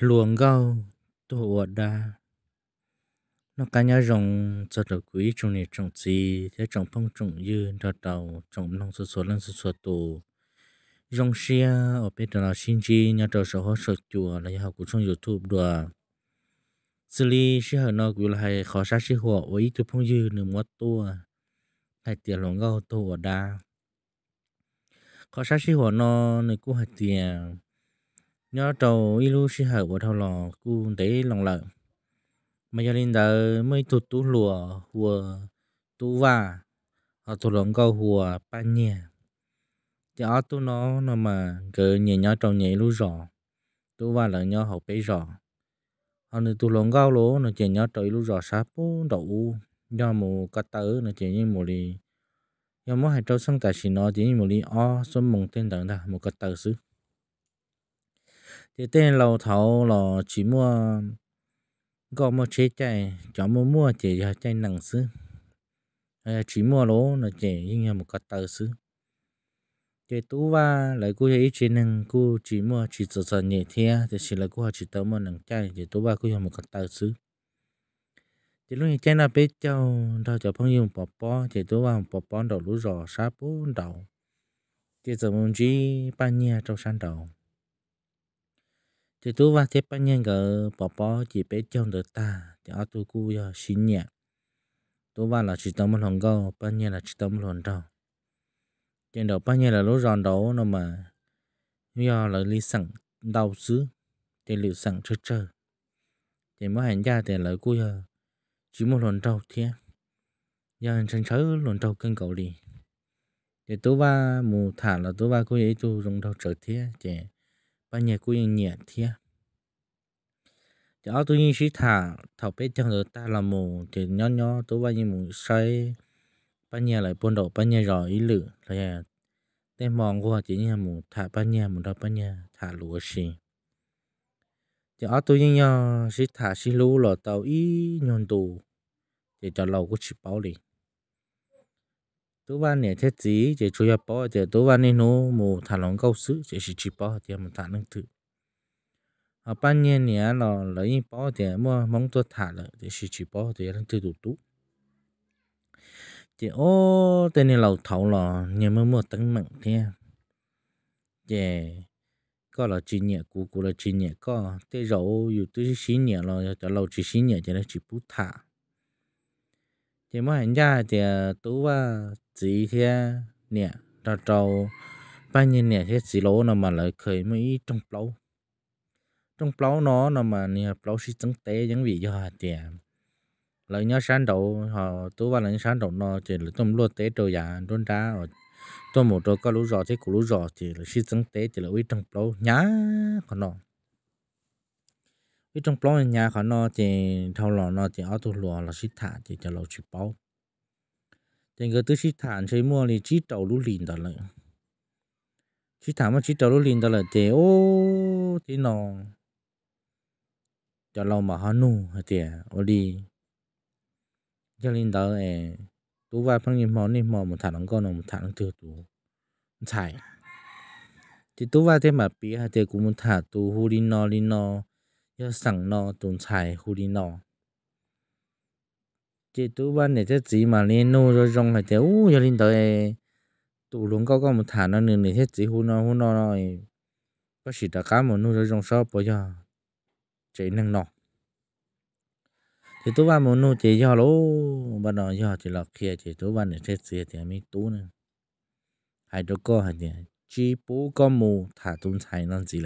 luồng gao tổ đa nó cá nhau rồng cho được quý trồng này trồng gì thế trồng phong trồng dư đào đầu trồng nông số số lăng số số tù rồng xia ở bên đó là xin chi nhà đầu sở hóa sở chùa là nhà học của trong youtube đùa xử lý xí hở nó gửi lại hay khó sát xí hộ với ít tu phong dư nửa mua tua hay tiền luồng gao tổ đa khó sát xí hộ nó này cũng hay tiền nhớ trầu ilu si hở của thao lò cu tế lòng lợi mà cho nên giờ mới tụt tu lùa hùa tu và họ tụt lòng câu hùa ba nhẹ thì ở tu nó nó mà cứ nhẹ nhớ trầu nhẹ lu rõ tu và là nhớ học bế rõ họ nên tụt lòng câu lố nó chỉ nhớ trầu lu rõ sáp đậu do mù cá tử nó chỉ như mù lì do mỗi hai trâu sân cả xì nó chỉ như mù lì o sân mùng tên đẳng ta một cá tử xứ thế tên lầu thầu là chỉ mua có mua chế chạy cho mua mua chỉ cho chạy nặng xứ chỉ mua lỗ là chỉ như một cái tờ xứ chế tú và lại cô ấy chỉ nâng cô chỉ mua chỉ sợ sợ nhẹ thea thì chỉ là cô chỉ tớ mua nặng chạy chế tú và cô ấy một cái tờ xứ chỉ lúc này chạy là biết cho đâu cho phong yêu bỏ bỏ chế tú và bỏ bỏ đầu lúa rò sáp bốn đầu chế giờ muốn chỉ ban nha trong sáng đầu thì tôi và thế bao nhiêu cái bỏ bỏ chỉ bé trong được ta thì ở tôi cú giờ xin nhẹ tôi và là chỉ tâm một hòn câu bao nhiêu là chỉ tâm một hòn trâu trên đầu bao nhiêu là lối giòn đấu nó mà do là lý sẵn đau xứ thì liệu sẵn chơi chơi thì mới hành gia thì lợi cú giờ chỉ một hòn đầu thế giờ anh sân sớ hòn trâu cân cầu đi thì tôi và mù thả là tôi và cô ấy tôi dùng đầu trở thế thì bây giờ cũng nhìn nhẹ thế áo tôi nhìn sĩ thả thảo biết chẳng được ta là mù thì nhỏ nhỏ tôi bây giờ mù say bây giờ lại buôn đầu bây giờ rồi ý lử là tên mòn của chỉ nhà mù thả bây giờ mù đó bây giờ thả lúa xì áo tôi nhìn nhau sĩ thả sĩ lú lọ tàu ý nhon tù thì cho lâu cũng chỉ bảo liền tú văn nè thế gì chỉ chú nhập bỏ chỉ tú văn nên nó mù thả lòng câu sự chỉ chỉ chỉ bỏ thì mà thả năng thử ở ban nhiên nè là lấy bỏ thì mà mong tôi thả là chỉ chỉ chỉ bỏ thì năng thử đủ tú chỉ ô tên này lầu thầu là nhà mới mua tấn mặn thế chỉ có là chỉ nhẹ cũ cũ là chỉ nhẹ có tê rậu dù tôi chỉ nhẹ là cho lầu chỉ nhẹ cho nó chỉ bút thả chỉ mỗi hành ra thì ờ, tú và ờ, chỉ thế nè đó trâu bao nhiêu nè thế chỉ lỗ nào mà lại khởi mới trong lâu trong lâu nó nào mà nè lâu xí trắng té giống vì do tiền, lại nhớ sáng đầu họ tú và lại sáng đầu nó thì là tôm lúa té trâu già đốn đá ở tôm một trâu có lúa giò thế của lúa giò thì là xí trắng té thì là uy trong lâu nhá còn nó cái trong plong nhà khó nó thì thâu lò nó thì auto tu lò là xịt thả thì cho lò chụp bao chỉ người tư xịt thả chơi mua thì chỉ trầu lũ lìn đó lại chỉ thả mà chỉ trầu lũ lìn đó là thì ô thì nó cho lò mà họ nu thì ô đi cho lìn đó là tu vai phăng nhìn mò nhìn mò một thằng con nó một thằng nó tu, tú thì tu vai thế mà pí hay thế cũng một thằng tu hu linh nó linh nó 要上路种菜护理路。chị tú ban này thế gì mà lên nô rồi rong hay thế u cho lên tới tụ luôn có có một thả nó nửa này thế gì hu nó hu nó rồi có chỉ đã cá một nô rồi rong shop bây giờ chị năng nọ chị tú ban một nô chị do lố ban nọ do chị lọc kia chị tú ban này thế gì thì mới tú nè hai đứa con hay chỉ bố con mù thả tuôn thải nó gì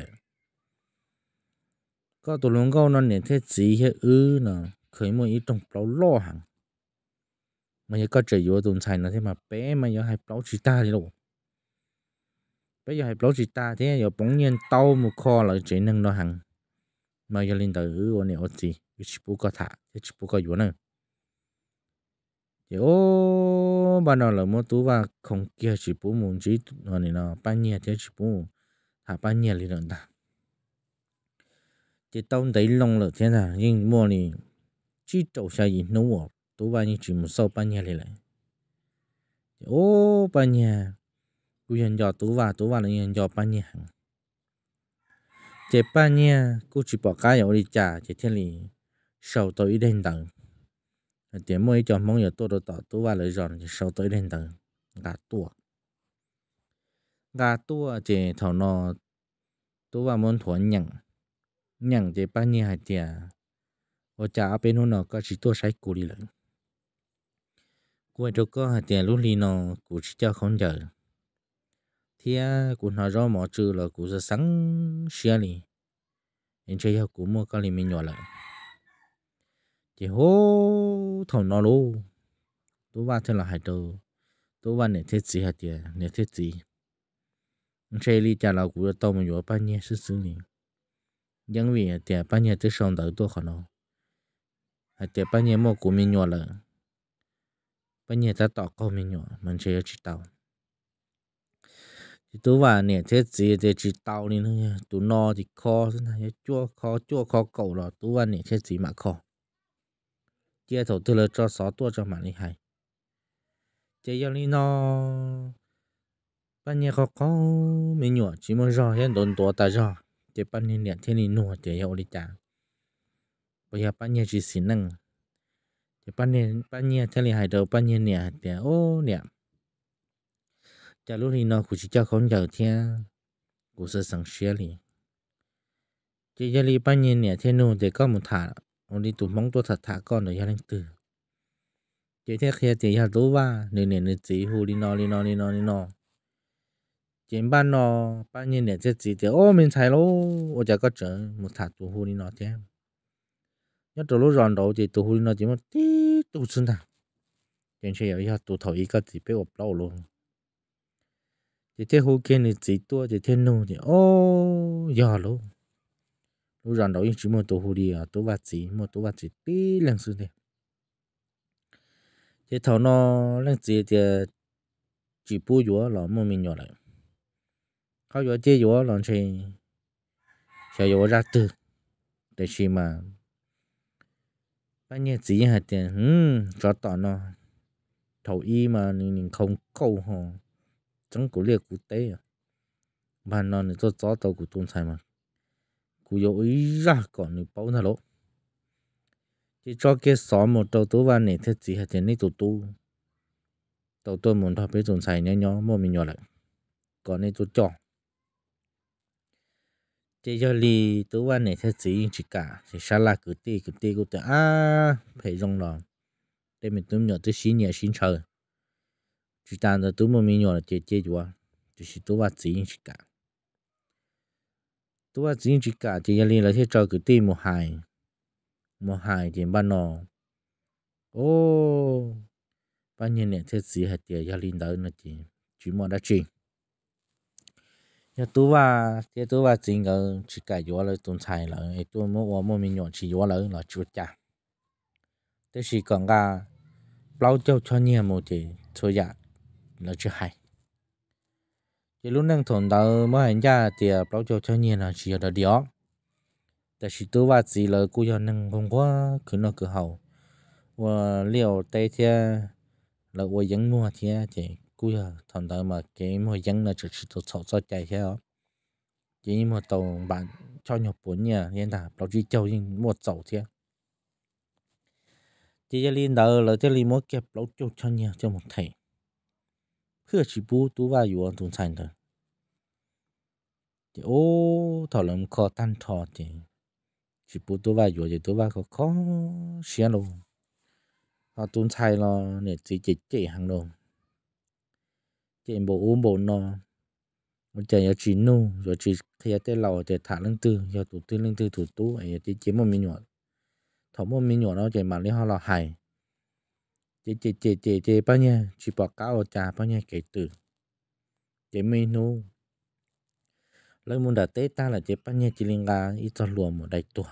ก็ตัวลงก็นั่นเนี่ยแค่จีแค่อื้อนะเคยมันอีตรงเปล่าล่อหังมันยังก็จะอยู่ตรงชัยนะที่มาเป๊ะมันยังให้เปล่าจีตาที่ลูกเป๊ะยังให้เปล่าจีตาที่ยังปงเงินเต้ามุคอเลยจีนั่งนอหังมันยังลินเตอร์วันนี้อดจีวิชิปุก็ถ่าวิชิปุก็อยู่นั่นเดี๋ยวบ้านเราเลยมั่วตัวว่าคงเกี่ยวชิปุมุนจีวันนี้เนาะป้าเนี่ยเจ้าชิปุถ้าป้าเนี่ยลินเตอร์这到底弄了天呐，人莫哩，去找下人弄我，都把你全部烧半年里来。哦，半年，古人叫都话，都话的人叫半年。这半年，古只把家有的家，这天里烧到一天等。点么叫网友多多到都话来让你烧到一天等，俺多，俺多这头呢，都话蛮团人。nhàng chế ba nhì hai tiền ở cha bên nó nó có chỉ tua sai cù đi lận cù ấy có hai tiền lúc đi nó cù chỉ cho không giờ thì à cù nó rõ mỏ trừ là cù sẽ sáng xia đi anh chơi học cù mua cái mình nhỏ lại chỉ hô thằng nó luôn tôi vào thế là hai đầu tôi vào nè thế gì hai tiền nè thế gì anh chơi đi trả lão cù tao mình nhỏ bao nhiêu sự xử lý 因为点半夜只上头多可能，啊点半夜莫顾没鸟了，半夜在祷告没鸟，们谁也知道。thì tôi vào nè thế gì thế chỉ tàu đi thôi nha tôi no thì kho thế này chua kho chua kho cầu rồi tôi vào nè thế gì mà kho chia thầu tôi lấy cho sáu tua cho mà đi hay chơi giờ đi no bao nhiêu kho kho mình nhỏ chỉ muốn rõ hiện đồn tua ta rõ จปันนี่เนี่ยเทนี่นัวเจยอริจาปยาปัญญาจีสินังจปันเนี่ยปันเนี่เทลี่หายเดาปัญญาเนี่ยเดียโอ้เนี่ยจะรู้ที่นอคุชิจ้าของเจ้าเทียกูเสสังเชียรีเจยรีปันเนี่ยเนี่ยเทนูเดี๋ยก็มุทาอันนี้ตุ้มมองตัวถัดถาก่อนเดี๋ยวยังตื่น เจ้าเทียเจียรู้ว่าเนี่ยเนี่ยเนี่ยจีหูลีนอลีนอลีนอลีนอ今班咯，半年两只几点？我明菜咯，我家个整木擦住乎你那天，要走路绕道就走乎你那节目滴都真的，进去有一下独头一个几被我爆了。这天后给你最多，这天弄的哦呀喽，路绕道一直么都乎你啊，都把几么都把几滴两是的，这头呢两只的几不月老莫名原来。เขาอยู่เจี๋ยวหลังชีเฉียว ra từ để chi mà bao nhiêu gì hả tiền hmm cho tỏ nó thầu y mà mình không câu hò trong cổ liệt quốc tế à mà nó này tôi gió tàu của tôn sai mà cú yếu ý ra còn này bao nhiêu lỗ chỉ cho cái xó một đầu tú và này thế gì hả tiền này tụ tu tàu tôi muốn thọ biết tôn sai nhớ nhớ mua mình nhỏ lại còn này tôi chọn chỉ cho li tú văn này theo chỉ chỉ cả chỉ xa là cứ tê cứ tê cứ tê à phải dùng lòng để mình tú nhỏ tới xí nhẹ xí chờ chỉ tàn rồi tú mà mình nhỏ là chế chế chúa chỉ chỉ tú văn chỉ chỉ cả tú văn chỉ chỉ cả chỉ cho li là theo cho cứ tê một hài một hài tiền ban nó. ô bao nhiêu này theo chỉ hạt tiền cho li đỡ nó chỉ chỉ mà đã chỉ 要多吧，这多吧，整个去解决了种菜了，也多么我莫名用去药了来煮家，这是讲个老早吃年么的出呀，来去害。这路能同到某人家的老早吃年了是要得了，但是多吧，只了古要能红花，可能可好，我聊这些，了我养我天的。cúi à thằng đó mà cái mà dân là chỉ chỉ tổ sọ sọ chạy theo chỉ mà tàu bạn cho nhập bốn nhà nên là nó chỉ châu nhưng một sầu theo chỉ cho liên đầu là cho liên mỗi kẹp nó cho cho nhà cho một thầy cứ chỉ bù tú vào dù anh tụng thành thôi thì ô thảo luận khó tan thọ thì chỉ bù tú vào dù thì tú vào khó khó xé luôn họ tụng thành là để chỉ chỉ chỉ hàng luôn chèn bộ uống bộ nó một chèn giờ chỉ nu rồi chỉ khi giờ lầu giờ thả lưng tư giờ tụt tư lưng tư tụt tú ấy chỉ chỉ một mình nhỏ thọ một mình nhỏ nó chèn mà lấy họ là hài chỉ chỉ chỉ chỉ chỉ bao nhiêu chỉ bỏ cá ở trà bao nhiêu kể từ chỉ mình nu lấy muốn đặt tết ta là chỉ bao nhiêu chỉ linh gà ít cho lùa một đại tuổi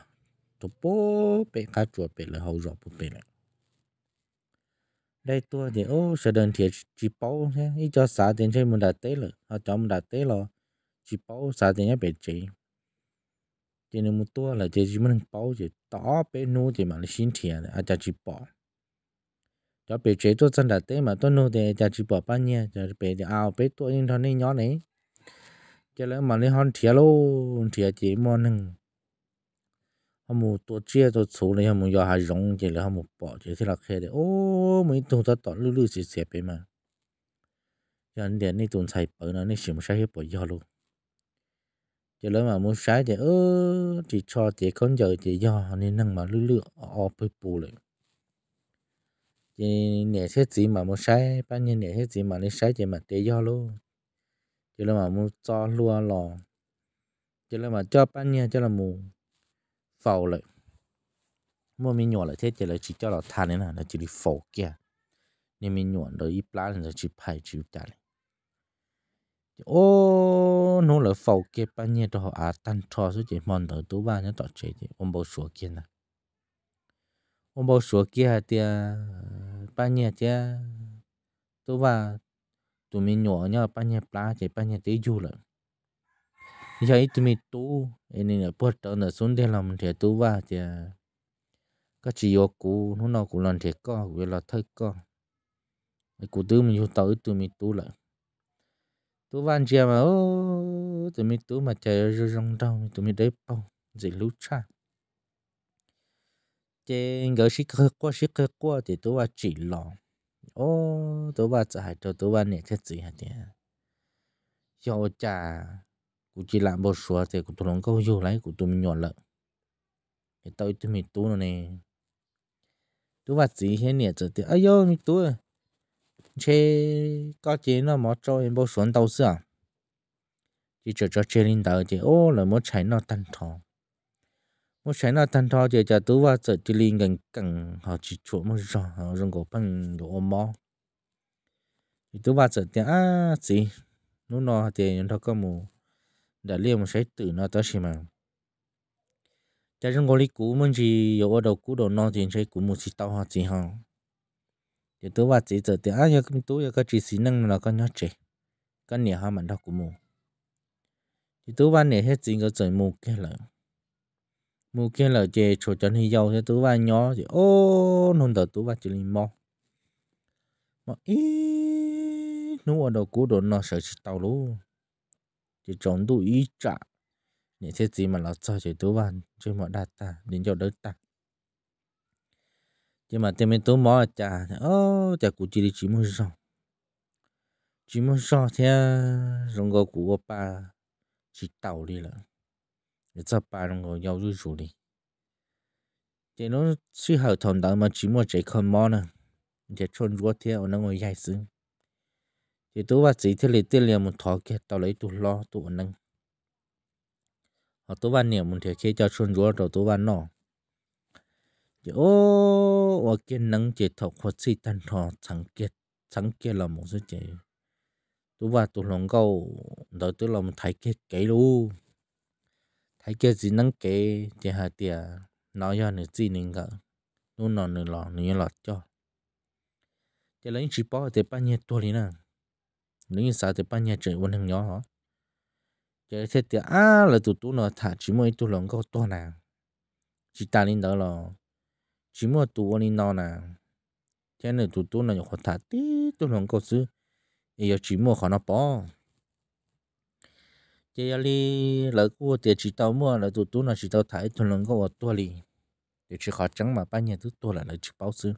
tổ bố bé cá chuột bé là hầu rọ bố lại đây tua thì ô sẽ đơn thiệt chỉ bao thế ít cho xã tiền chơi mình đã tế rồi họ cho mình đã tế rồi chỉ bao xã tiền nhá bị chỉ thì nếu một tua là chỉ chỉ mình bao chỉ tỏ bên nô thì mà là xin tiền, à cho chỉ bao, cho bị chế tôi chân đã tế mà tôi nô thì cho chỉ bao bao nhiêu cho bị thì ao bé tôi nhưng thằng này nhỏ này cho lẽ mà lấy hòn thiệt luôn thiệt chỉ một hằng 他们多接多处理，他们要还溶解了，他们保洁去了开的。哦，没懂得到绿绿是设备嘛？人家你懂菜包呢，你什么啥也不要喽。giờ lấy mà muốn sái thì ơ thì cho thì con giờ thì do nên năng mà lưỡi lưỡi ở bê bù lại thì nè sẽ gì mà muốn sái bao nhiêu nè sẽ gì mà nên sái thì mà để do luôn giờ lấy mà muốn cho lúa lò giờ lấy mà cho bao nhiêu cho là mù phổ lại mua mình nhỏ lại thế chỉ là chỉ cho là than này là chỉ đi phổ kia nên mình nhỏ rồi ít lá là chỉ phải chịu trả này. ô nó là phổ kia bao nhiêu đó à tan trò số chỉ mòn tới tú ba nhớ tọt chế thì ông bố sủa kia nè ông bố sủa kia thì à, bao nhiêu thì tú ba tụi mình nhỏ nhớ bao nhiêu lá chỉ bao nhiêu tí du lại ya itu mi tu ini ya buat tahun xuống sunde làm dia tu ba dia à, các chị yêu cũ nó nào cũng làm thế co về là thay co cụ tư mình chúng tao từ mình tu lại tu van chia mà ô từ mình tu mà chạy rong rong đâu từ mình đấy bao gì lú cha trên gỡ xí cơ qua xí cơ qua thì tu ba chỉ lò ô tu ba chạy cho tu ba này thế gì hả tiền yêu cha cụ chỉ làm bao số thì cụ tụi nó câu vô lấy cụ tụi mình nhỏ lợ thì tôi thì mình tú nó nè tú vật gì hết nè chứ thì ai vô mình tú chế có chế nó mà cho em bao số tao xưa chỉ chờ cho chế linh tao thì ô là muốn chạy nó tan thò muốn chạy nó tan thò thì chờ tú vật chứ thì linh gần gần họ chỉ chỗ một rồi họ dùng cổ bằng đồ ôm mò thì tú vật chứ thì à gì lúc nó thì nó có một đã liêm sẽ tự nó tới xí mà cha trong ngồi đi cũ mình chỉ yếu ở đầu cũ đồ non thì sẽ cũ một chỉ tao hoa chỉ họ thì tôi và chỉ giờ thì ai cũng tôi có chỉ xí năng là con nhớ trẻ con nhà họ mình đâu cũng mù thì tôi và nhà hết chỉ có trời mù kia là mù kia là chè chỗ chân hay dâu thì tôi và nhớ, thì ô nôn tờ tôi và chỉ liền mò mà ý nó ở đầu cũ đồ non sợ chỉ tao luôn chỉ trốn đủ ý trả những thế gì mà nó cho chỉ tú bàn chứ mà đạt ta đến chỗ đất ta chứ mà tên mình tú mò chả ô chả cụ chỉ đi chỉ mua rong chỉ mua rong thế rong gò cụ ba chỉ tàu đi là để cho ba rong gò nhau rủi rủi đi thì nó suy hậu thầm đó mà chỉ mua chạy không mò nè để trôn rúa thế ở nó ngồi dài xứng thì tôi và chị thiết lý tiền liền một thọ kia tao lấy tụi lo tụi nâng họ tôi và niệm một thể khi cho xuân rúa đầu tôi và nọ chỉ ô và kia nâng chỉ thọ khó si tan thọ chẳng kia chẳng kia là một số chỉ tôi và tụi lòng câu đó tôi làm thấy cái cái luôn thấy cái gì nâng cái chỉ hạt tiền nói cho nữa gì nữa cả nó nó nữa lọ nữa lọt cho chỉ lấy chỉ bỏ thì bao nhiêu tuổi nữa nếu sao thì bao nhà trời vẫn hàng nhỏ hả cái thế thì à là tụi tụi nó thả chỉ mỗi tụi lòng có to nè chỉ ta lên đó là chỉ mỗi tụi lên đó nè thế này tụi tụi nó có thả tí tụi lòng có chứ giờ chỉ mỗi khó nó bỏ chỉ là lỡ cua thì chỉ tao mua là tụi tụi nó chỉ tao thải tụi lòng có to liền để chỉ khó trắng mà bao nhà thứ to là nó chỉ bao xứ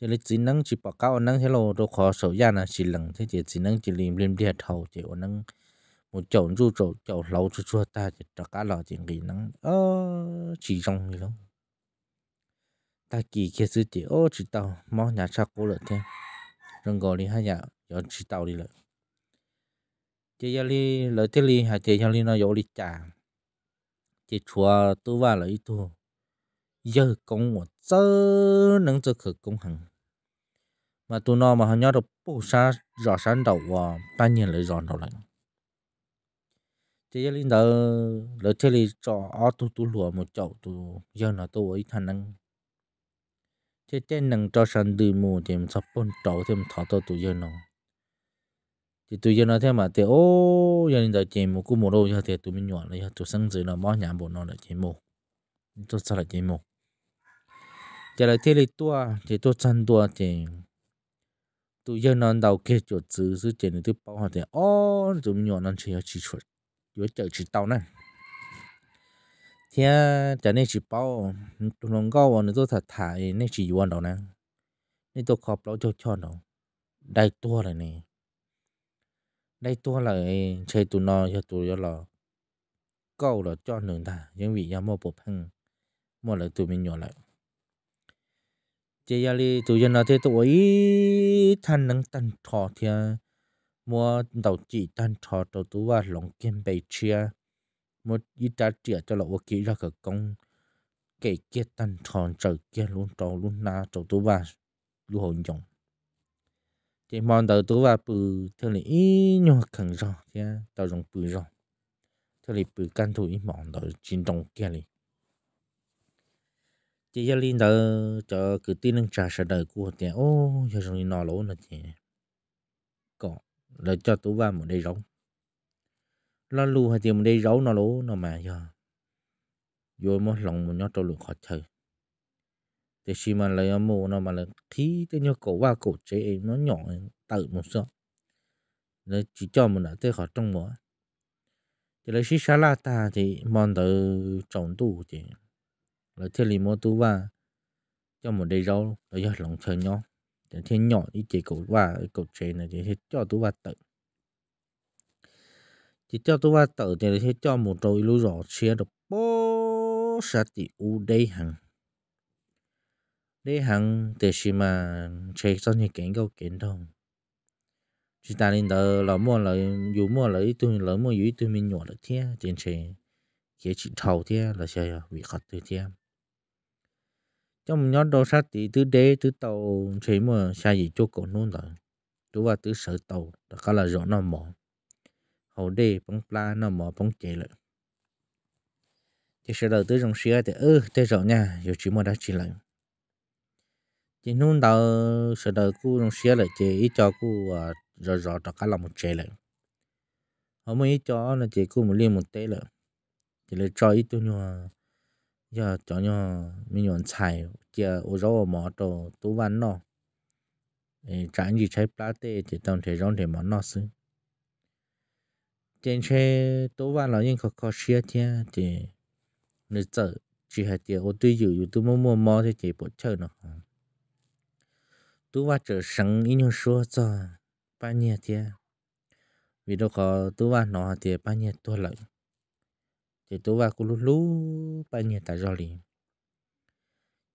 chỉ là chỉ năng chỉ bảo cao năng thế lo đồ khó sầu ra là chỉ lằng thế chỉ chỉ năng chỉ liêm liêm đi thầu chỉ ở năng một chậu du chậu chậu lâu chút chút, ta chỉ cho cá lò chỉ kỳ năng ơ chỉ trong gì lắm ta kỳ kia sư chỉ ô chỉ tàu mò nhà cha cố lợi thêm rừng gò đi hai nhà giờ chỉ tàu đi lợi chỉ giờ đi lợi thế đi hai chỉ giờ đi nó dỗ đi trà chỉ chùa tu vào lợi tu giờ công một sơ nâng cho khử công hằng mà tụi nó mà họ nhớ được bù sa rõ sáng đầu và ờ, ta nhìn lại giòn đầu lại chỉ lên đó lỡ chơi đi cho ở tu tu lùa một chậu tu giờ nó tu ấy thành năng chỉ tên năng cho sẵn từ mù thì mình sắp bôn trậu thì mình thọ tu tu giờ nó thì tu giờ nó thế mà thì ô giờ linh đó chỉ một cú một đâu giờ thì tụi mình nhọn lại tụi sáng dưới nó bó nhà bộ nó lại chỉ mù tôi sao lại chỉ mù giờ lại thế đi tua thì tôi săn tua thì tu giờ non đầu kia chỗ chữ sư chế này tu bảo họ thì ô chúng nhỏ non chỉ chỉ chuột chúa chờ chỉ tàu này thì chả nên chỉ bảo tụi nó cao nó tôi thật thải nên chỉ yuan đầu nè nên tôi khóc lão cho cho nó đại tua này nè đây tua là chơi tụi nó cho tụi nó là câu là cho nương ta những vị nhà mua bộ phăng mua lại tụi mình nhỏ lại chỉ giờ đi chủ dân nó thế tuổi thanh nâng tân thọ thì à, mua đầu chỉ tân thọ đầu tú và lòng kiên bày chia một ít trả tiền cho lộc kỹ ra cái công kể kia tân thọ trở kia luôn trò luôn na đầu tú và luôn hồn dùng chỉ mong đầu tú và bự theo lý nhau khẩn rõ thì đầu dùng bự rõ theo lý bự căn thủ ý mong đầu chiến đồng kia này chị gia linh đó cho cứ tin nâng trà sợ đời của tiền ô giờ rồi nó lỗ nữa chị có là cho tú ba một đây rỗng lo lù hay tiền một đây rỗng nó lỗ nó mà giờ rồi mất lòng một nhót trâu lù khó chơi thì khi mà lấy mồ nó mà là khí tới như cổ vào cổ chế nó nhỏ tự một số nó chỉ cho mình là tới khỏi trong mùa thì lấy xí xá la ta thì mòn tới trồng tủ tiền là thiên lý mô tú và cho một đầy rau là do lòng chờ nhau để thiên nhỏ đi chỉ cổ và cổ chế này thì cho tú và tự chỉ cho tú và tự thì là cho một rồi lưu rõ xe được bố sát tỷ u đây hàng đây hàng thì xí mà chế cho như cảnh câu kiến thông chỉ ta nên đỡ là mua là dù mua là ít tôi là mua ít tôi mình nhỏ được thế tiền chế chỉ thầu thế là sẽ bị khát từ thế trong nhóm đồ sát thì tứ đế tứ tàu chỉ mà xa gì chỗ cổ nôn rồi chú và tứ sở tàu đó cả là rõ nó mỏ hậu đế bóng pla nó mỏ bóng chế lại thì sẽ đầu tư trong xe thì ừ thế rõ nha giờ chỉ mà đã chỉ lại chỉ nôn đầu sẽ đầu cu trong xe lại chỉ ít cho cu rõ rõ đó cả là một chế lại họ mới ít cho là chỉ cu một liên một tế lại chỉ là cho ít tôi nhưng giờ cho nhau mình nhọn chạy, giờ ô rau mỏ đồ tú văn nó chẳng gì trái plate chỉ tông thể rong thể món nó xứ trên xe tú văn là những khó khó xia thế thì nữ tử chỉ hay tiền ô tuy dự tú mua mua mò thì chỉ bộ chơi nó tú văn trở sáng ý nhau số cho bao nhiêu thế vì đâu có tú văn nó thì bao nhiêu tôi lợi chỉ tú và cú lú lú ba nhiệt tại rồi liền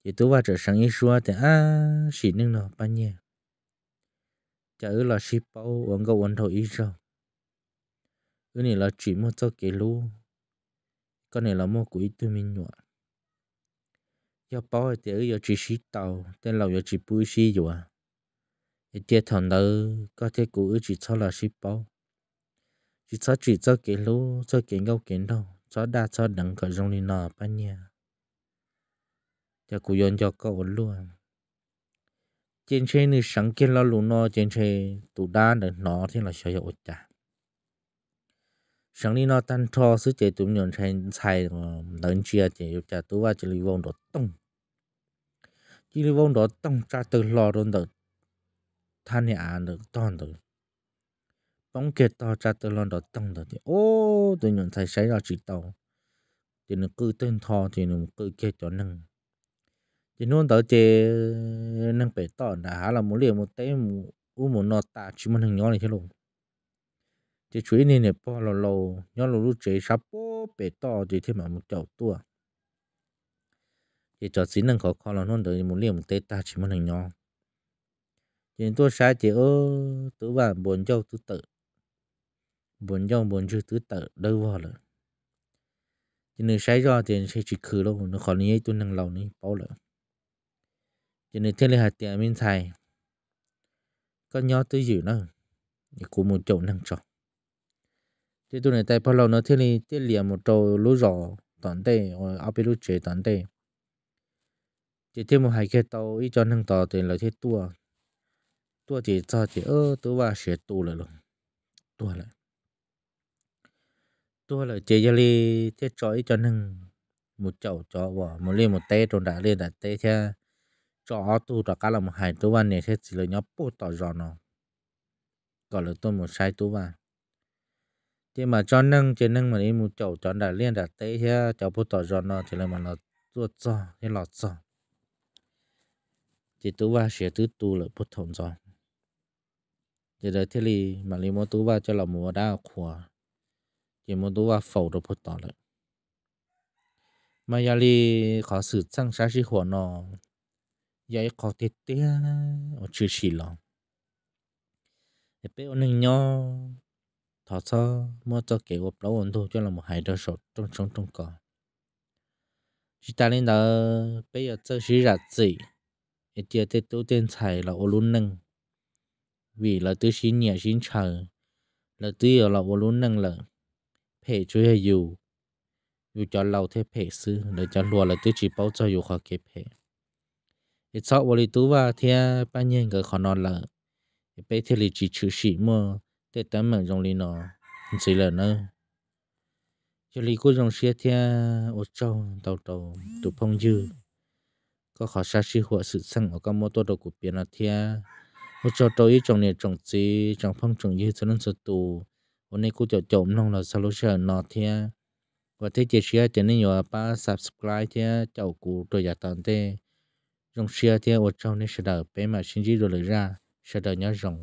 chỉ tú và trở sang ít xua thì à xì nương nó ba nhiệt chả ư là xì bao uống gấu uống thầu ít rồi ư này là chỉ một cho kể lú con này là mua của ít mình nhọ giờ bao thì ư giờ chỉ xí tàu tên lầu giờ chỉ bùi xí rồi ít tiệt thằng đó có thể cú ư chỉ cho là xí bao chỉ cho chỉ cho kể lú cho kể gấu kể đâu cho đa cho đằng cỡ rong đi nọ ba nhà cho cụ yon cho cậu luôn trên xe nữ sáng kia lo lù nọ trên xe tụ đa được nó thì là sợ hiệu chả sáng đi nọ tan thọ sứ chế tụm nhon xe xài lớn chia chế hiệu chả tú và chỉ lưu vong đó tông chỉ lưu vong đó tông cha từ lo đồn được than nhà được toàn được tông kia to cha tôi lần đầu tông đó thì ô tôi nhận thấy xảy ra chỉ tàu thì nó cứ tên thò thì nó cứ kia cho nâng thì luôn tới thì nâng bể to, đã là muốn liền một tay một u một nọ ta chỉ muốn hàng nhỏ này thế luôn thì chuối này này bao lâu lâu nhỏ lâu lúc chế sắp bố bể to, thì thêm mà một chậu tua thì cho xin nâng khó khó là luôn đó muốn liền một tay ta chỉ muốn hàng nhỏ thì tôi sai thì ơ tứ và buồn châu tứ tự bốn dòng bốn chữ tứ tở đâu vào lỡ cho nên sai ra thì sẽ chỉ khử luôn, nó khỏi như tôi năng lầu này bao lỡ cho nên thế là hạt tiền mình thầy có nhớ tới gì nữa thì cũng một chỗ năng trò thế tôi này tại bao lâu nó thế này thế liền một chỗ lúa rò toàn tê rồi áp lúa chế toàn tê chỉ thêm một hai cái tàu ít cho năng tàu thì là thế tua tua chỉ cho chỉ ơ tôi và sẽ tu lại luôn tua lại tôi là chơi chơi li chơi chói cho nưng một chậu chó bỏ một li một tê trong đã li đã tê thế chó tu cho cá là một hai tu văn này thế chỉ là nhóc bút tỏ giòn nó còn là tôi một sai tu văn chứ mà cho nâng chứ nâng mà đi một chậu chó đã lên đã tê thế cháu bút tỏ giòn nó thì là mà nó tuột giò thế lọt giò thì tu văn sẽ tứ tu là bút thòng giò chỉ đợi thế li mà li mua tu văn cho là mua đa khoa 也没多话否都不到了。mà giờ đi khó sử sang sáng sĩ hồ nó giờ khó tiết tía ở chư chỉ lòng để bé ông nên nhớ thọ sơ mua cho kể gộp lâu ổn thôi cho là một hai đứa sổ trong trong trong cỏ chỉ ta lên đó bây giờ chơi sĩ ra gì để tiệt tiệt tu tiên chạy là ô luôn nâng vì là tư sĩ nhẹ xin chờ là tư là ô luôn nâng là phê chú hay dù dù cho lâu thế phê sư để cho lùa là tôi chỉ bảo cho dù khó kịp phê ít sau vào tú và thế ba nhân cái khó nói là bây thế là chỉ chữ sĩ mà để tấm mình trong lý nó chỉ là nó cho lý cô dòng xe thế ô châu tàu tàu tụ phong dư có khó xa xí hộ sự sang ở các mô tô đầu của biển là thế ô châu tàu ý trong này trồng gì trong phong trồng như cho nên sự tù วันนี้กูจะจมลงเรา solution นอเทียว่าที่จะเชียร์จะนี่อยู่ป้า subscribe เทียเจ้ากูตัวอยากตอนเต้ rong xia thì ở trong này sẽ đỡ bé mà sinh ra rồi ra sẽ đỡ nhớ rồng